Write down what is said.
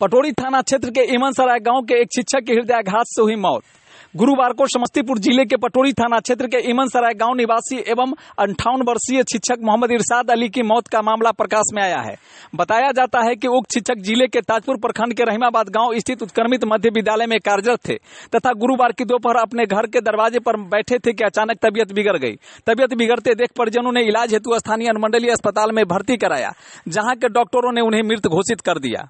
पटोरी थाना क्षेत्र के एमन सराय गाँव के एक शिक्षक की हृदयाघात से हुई मौत गुरुवार को समस्तीपुर जिले के पटोरी थाना क्षेत्र के इमन सराय गांव निवासी एवं अंठावन वर्षीय शिक्षक मोहम्मद इरशाद अली की मौत का मामला प्रकाश में आया है बताया जाता है कि उक्त शिक्षक जिले के ताजपुर प्रखंड के रहीमाबाद गांव स्थित उत्क्रमित मध्य विद्यालय में कार्यरत थे तथा गुरुवार की दोपहर अपने घर के दरवाजे पर बैठे थे कि अचानक तबियत बिगड़ गई तबियत बिगड़ते देख परिजनों ने इलाज हेतु स्थानीय अनुमंडलीय अस्पताल में भर्ती कराया जहाँ के डॉक्टरों ने उन्हें मृत घोषित कर दिया